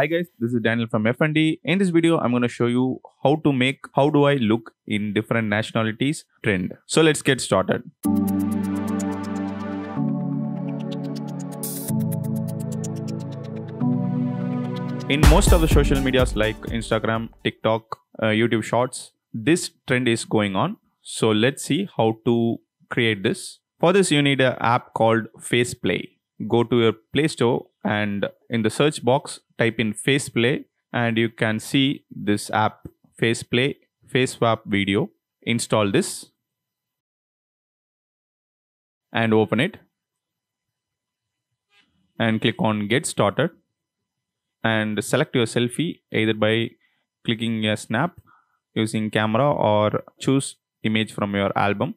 Hi guys, this is Daniel from FND. In this video, I'm going to show you how to make how do I look in different nationalities trend. So let's get started. In most of the social medias like Instagram, TikTok, uh, YouTube Shorts, this trend is going on. So let's see how to create this. For this, you need an app called Faceplay. Go to your Play Store and in the search box, type in Faceplay and you can see this app Faceplay FaceSwap video. Install this and open it and click on get started and select your selfie either by clicking a snap using camera or choose image from your album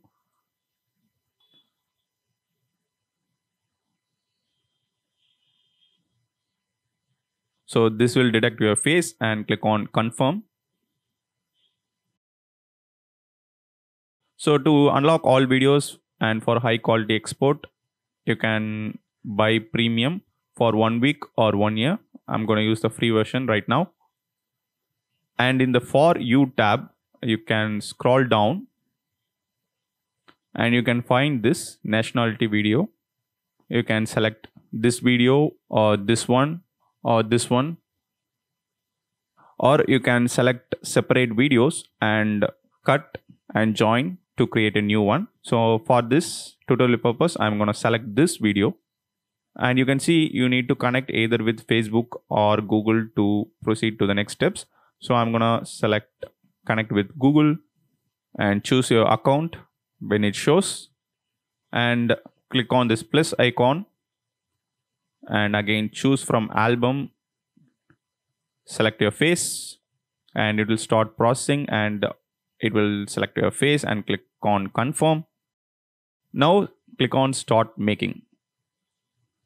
So this will detect your face and click on confirm. So to unlock all videos and for high quality export, you can buy premium for one week or one year. I'm going to use the free version right now. And in the for you tab, you can scroll down and you can find this nationality video. You can select this video or this one or this one or you can select separate videos and cut and join to create a new one. So for this tutorial purpose, I'm going to select this video and you can see you need to connect either with Facebook or Google to proceed to the next steps. So I'm going to select connect with Google and choose your account when it shows and click on this plus icon and again choose from album select your face and it will start processing and it will select your face and click on confirm now click on start making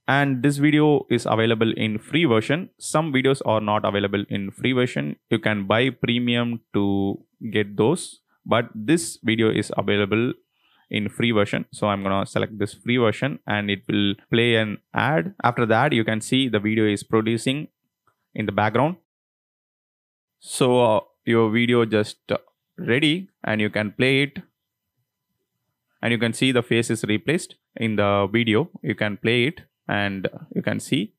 and this video is available in free version some videos are not available in free version you can buy premium to get those but this video is available in free version so i'm gonna select this free version and it will play an ad after that you can see the video is producing in the background so uh, your video just uh, ready and you can play it and you can see the face is replaced in the video you can play it and you can see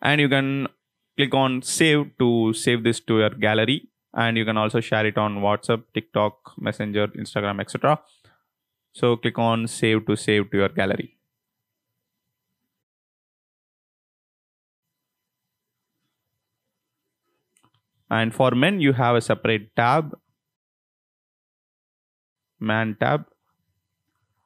and you can click on save to save this to your gallery and you can also share it on WhatsApp, TikTok, Messenger, Instagram, etc. So click on save to save to your gallery. And for men, you have a separate tab, man tab,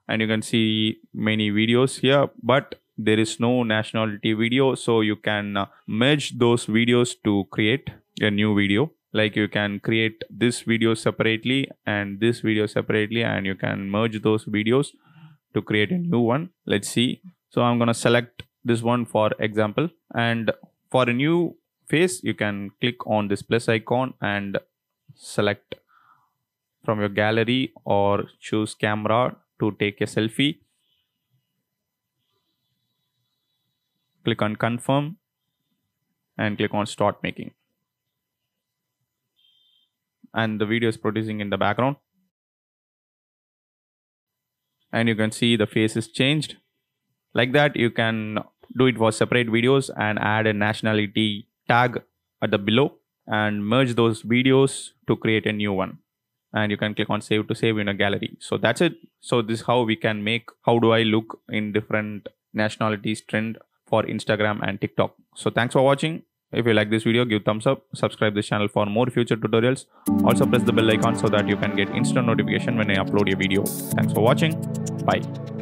and you can see many videos here, but there is no nationality video. So you can uh, merge those videos to create a new video like you can create this video separately and this video separately and you can merge those videos to create a new one let's see so i'm gonna select this one for example and for a new face you can click on this plus icon and select from your gallery or choose camera to take a selfie click on confirm and click on start making and the video is producing in the background and you can see the face is changed like that you can do it for separate videos and add a nationality tag at the below and merge those videos to create a new one and you can click on save to save in a gallery so that's it so this is how we can make how do i look in different nationalities trend for instagram and tiktok so thanks for watching if you like this video, give thumbs up, subscribe this channel for more future tutorials. Also press the bell icon so that you can get instant notification when I upload a video. Thanks for watching. Bye.